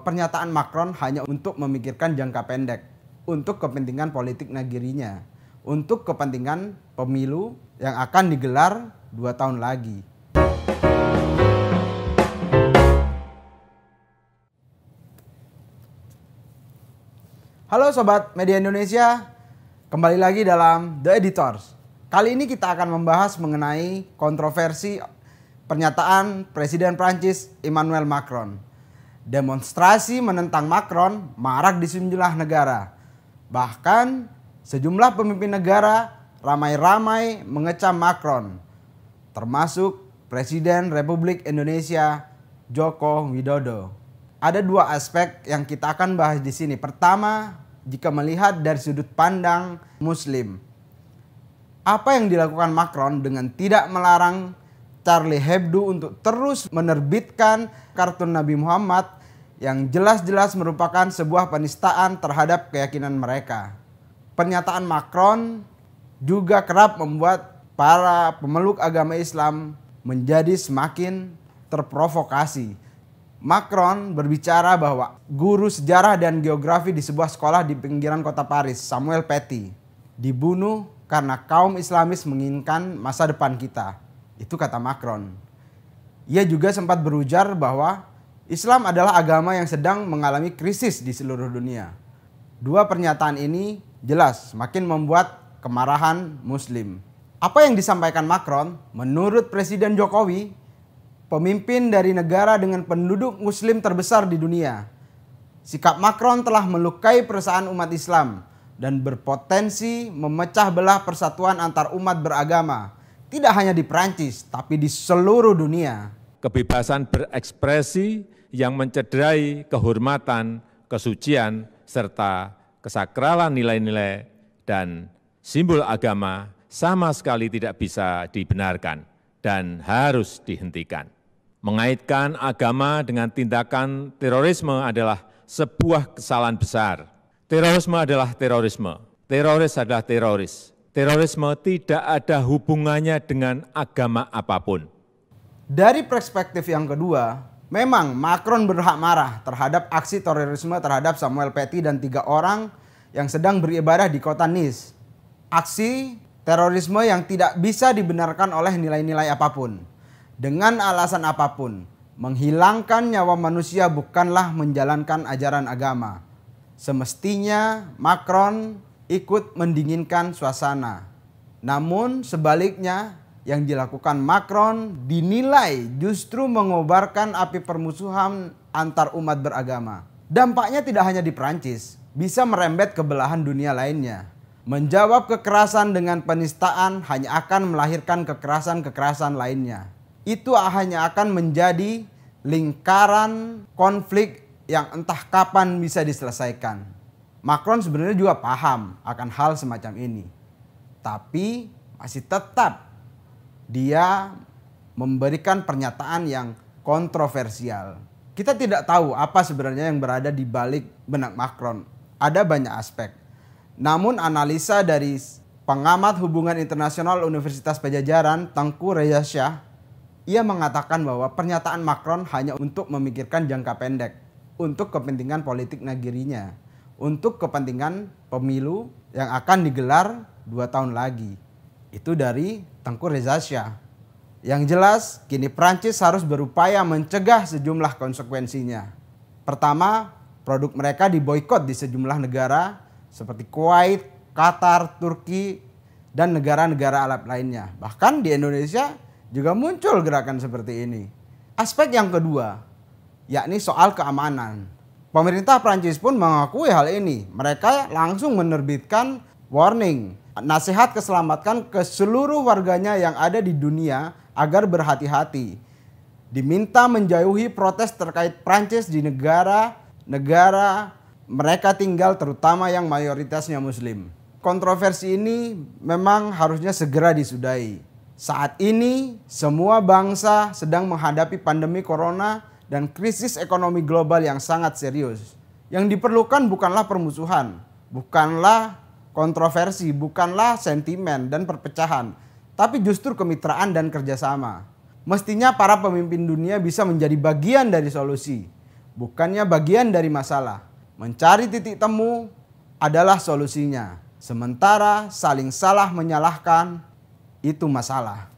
Pernyataan Macron hanya untuk memikirkan jangka pendek, untuk kepentingan politik negerinya, untuk kepentingan pemilu yang akan digelar dua tahun lagi. Halo Sobat Media Indonesia, kembali lagi dalam The Editors. Kali ini kita akan membahas mengenai kontroversi pernyataan Presiden Prancis Emmanuel Macron. Demonstrasi menentang Macron marak di sejumlah negara. Bahkan sejumlah pemimpin negara ramai-ramai mengecam Macron, termasuk Presiden Republik Indonesia Joko Widodo. Ada dua aspek yang kita akan bahas di sini. Pertama, jika melihat dari sudut pandang Muslim, apa yang dilakukan Macron dengan tidak melarang Charlie Hebdo untuk terus menerbitkan kartun Nabi Muhammad yang jelas-jelas merupakan sebuah penistaan terhadap keyakinan mereka. Pernyataan Macron juga kerap membuat para pemeluk agama Islam menjadi semakin terprovokasi. Macron berbicara bahwa guru sejarah dan geografi di sebuah sekolah di pinggiran kota Paris, Samuel Petty, dibunuh karena kaum Islamis menginginkan masa depan kita. Itu kata Macron. Ia juga sempat berujar bahwa Islam adalah agama yang sedang mengalami krisis di seluruh dunia. Dua pernyataan ini jelas makin membuat kemarahan Muslim. Apa yang disampaikan Macron, menurut Presiden Jokowi, pemimpin dari negara dengan penduduk Muslim terbesar di dunia, sikap Macron telah melukai perasaan umat Islam dan berpotensi memecah belah persatuan antar umat beragama, tidak hanya di Prancis, tapi di seluruh dunia. Kebebasan berekspresi yang mencederai kehormatan, kesucian, serta kesakralan nilai-nilai dan simbol agama sama sekali tidak bisa dibenarkan dan harus dihentikan. Mengaitkan agama dengan tindakan terorisme adalah sebuah kesalahan besar. Terorisme adalah terorisme. Teroris adalah teroris. Terorisme tidak ada hubungannya dengan agama apapun. Dari perspektif yang kedua, Memang Macron berhak marah terhadap aksi terorisme terhadap Samuel Petty dan tiga orang yang sedang beribadah di kota Nice. Aksi terorisme yang tidak bisa dibenarkan oleh nilai-nilai apapun. Dengan alasan apapun, menghilangkan nyawa manusia bukanlah menjalankan ajaran agama. Semestinya Macron ikut mendinginkan suasana. Namun sebaliknya, yang dilakukan Macron dinilai justru mengobarkan api permusuhan antar umat beragama. Dampaknya tidak hanya di Prancis, bisa merembet ke belahan dunia lainnya. Menjawab kekerasan dengan penistaan hanya akan melahirkan kekerasan-kekerasan lainnya. Itu hanya akan menjadi lingkaran konflik yang entah kapan bisa diselesaikan. Macron sebenarnya juga paham akan hal semacam ini. Tapi masih tetap dia memberikan pernyataan yang kontroversial. Kita tidak tahu apa sebenarnya yang berada di balik benak Macron. Ada banyak aspek. Namun analisa dari pengamat hubungan internasional Universitas Pajajaran Tengku Reza Syah, ia mengatakan bahwa pernyataan Macron hanya untuk memikirkan jangka pendek, untuk kepentingan politik negerinya, untuk kepentingan pemilu yang akan digelar dua tahun lagi itu dari Tengku Reza Syah. Yang jelas, kini Prancis harus berupaya mencegah sejumlah konsekuensinya. Pertama, produk mereka diboykot di sejumlah negara seperti Kuwait, Qatar, Turki, dan negara-negara Arab lainnya. Bahkan di Indonesia juga muncul gerakan seperti ini. Aspek yang kedua, yakni soal keamanan. Pemerintah Prancis pun mengakui hal ini. Mereka langsung menerbitkan warning nasihat keselamatan ke seluruh warganya yang ada di dunia agar berhati-hati. Diminta menjauhi protes terkait Prancis di negara-negara mereka tinggal terutama yang mayoritasnya muslim. Kontroversi ini memang harusnya segera disudahi. Saat ini semua bangsa sedang menghadapi pandemi corona dan krisis ekonomi global yang sangat serius. Yang diperlukan bukanlah permusuhan, bukanlah kontroversi bukanlah sentimen dan perpecahan, tapi justru kemitraan dan kerjasama. Mestinya para pemimpin dunia bisa menjadi bagian dari solusi, bukannya bagian dari masalah. Mencari titik temu adalah solusinya, sementara saling salah menyalahkan itu masalah.